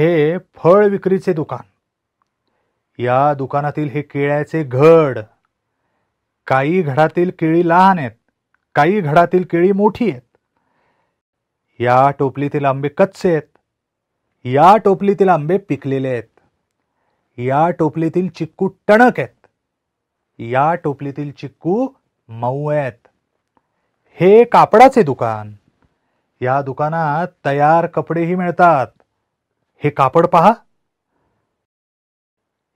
हे फळ विक्रीचे दुकान या दुकानातील हे केळ्याचे घड काही घडातील केळी लहान आहेत काही घडातील केळी मोठी आहेत या टोपलीतील आंबे कच्चे आहेत या टोपलीतील आंबे पिकलेले आहेत या टोपलीतील चिक्कू टणक आहेत या टोपलीतील चिक्कू मऊ आहेत हे कापडाचे दुकान या दुकानात तयार कपडेही मिळतात हे कापड पहा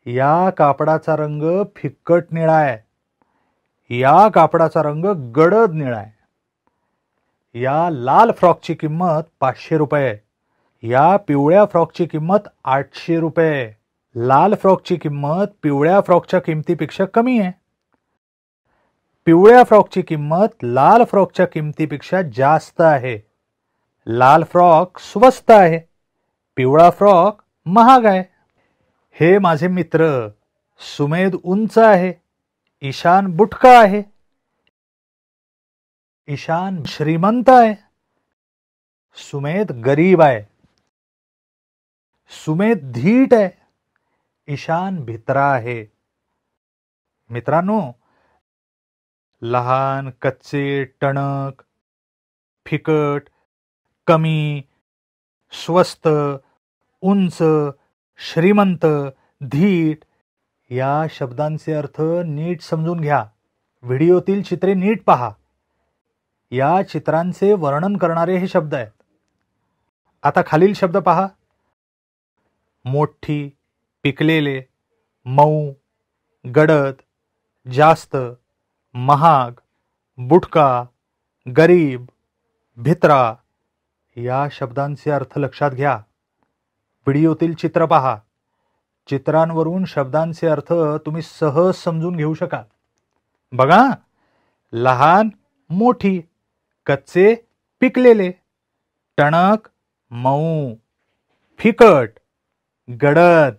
या कापडाचा रंग फिक्कट निळा आहे या कापडाचा रंग गडद निळा आहे या लाल फ्रॉकची किंमत पाचशे रुपये या पिवळ्या फ्रॉकची किंमत आठशे रुपये लाल फ्रॉकची किंमत पिवळ्या फ्रॉकच्या किमतीपेक्षा कमी आहे पिवळ्या फ्रॉकची किंमत लाल फ्रॉकच्या किमतीपेक्षा जास्त आहे लाल फ्रॉक स्वस्त आहे पिवळा फ्रॉक महाग आहे हे माझे मित्र सुमेद उंच आहे ईशान बुटका आहे ईशान श्रीमंत आहे सुमेद गरीब आहे सुमेद धीट आहे ईशान भित्रा आहे मित्रांनो लहान कच्चे टणक फिकट कमी स्वस्त उंच श्रीमंत धीट या शब्दांचे अर्थ नीट समजून घ्या व्हिडिओतील चित्रे नीट पहा या चित्रांचे वर्णन करणारे हे शब्द आहेत आता खालील शब्द पहा मोठी पिकलेले मऊ गडद जास्त महाग बुटका गरीब भित्रा या शब्दांचे अर्थ लक्षात घ्या व्हिडिओतील चित्र पहा चित्रांवरून शब्दांचे अर्थ तुम्ही सहज समजून घेऊ शकाल बघा लहान मोठी कच्चे पिकलेले टणक मऊ फिकट गडद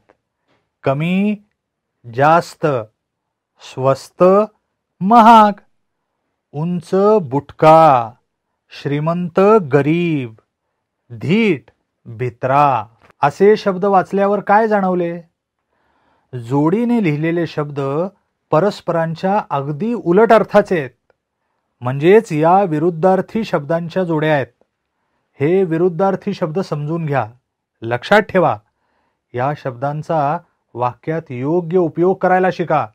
कमी जास्त स्वस्त महाग उंच बुटका श्रीमंत गरीब धीट भित्रा असे शब्द वाचल्यावर काय जाणवले जोडीने लिहिलेले शब्द परस्परांच्या अगदी उलट अर्थाचे आहेत म्हणजेच या विरुद्धार्थी शब्दांच्या जोड्या आहेत हे विरुद्धार्थी शब्द समजून घ्या लक्षात ठेवा या शब्दांचा वाक्यात योग्य उपयोग करायला शिका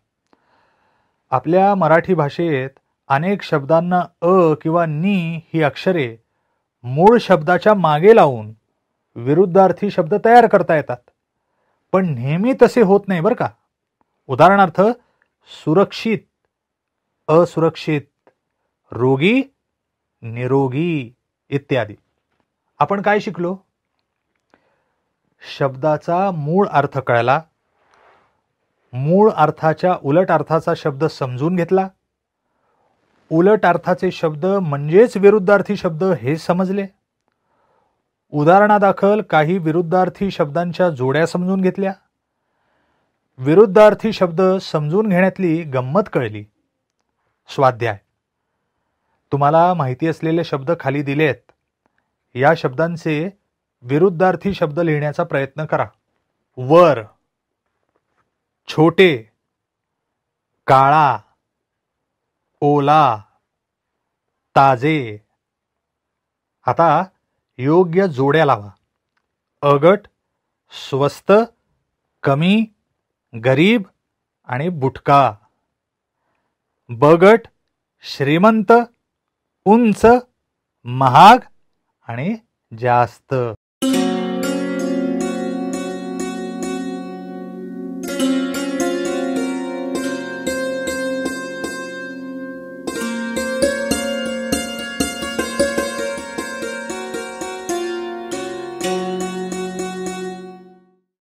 आपल्या मराठी भाषेत अनेक शब्दांना अ किंवा नी ही अक्षरे मूळ शब्दाच्या मागे लावून विरुद्धार्थी शब्द तयार करता येतात पण नेहमी तसे होत नाही बरं का उदाहरणार्थ सुरक्षित असुरक्षित रोगी निरोगी इत्यादी आपण काय शिकलो शब्दाचा मूळ अर्थ कळला मूळ अर्थाच्या उलट अर्थाचा शब्द समजून घेतला उलट अर्थाचे शब्द म्हणजेच विरुद्धार्थी शब्द हे समजले उदाहरणादाखल काही विरुद्धार्थी शब्दांच्या जोड्या समजून घेतल्या विरुद्धार्थी शब्द समजून घेण्यातली गंमत कळली स्वाध्याय तुम्हाला माहिती असलेले शब्द खाली दिलेत या शब्दांचे विरुद्धार्थी शब्द लिहिण्याचा प्रयत्न करा वर छोटे काळा ओला ताजे आता योग्य जोड्या लावा अगट स्वस्त कमी गरीब आणि बुटका बगट श्रीमंत उंच महाग आणि जास्त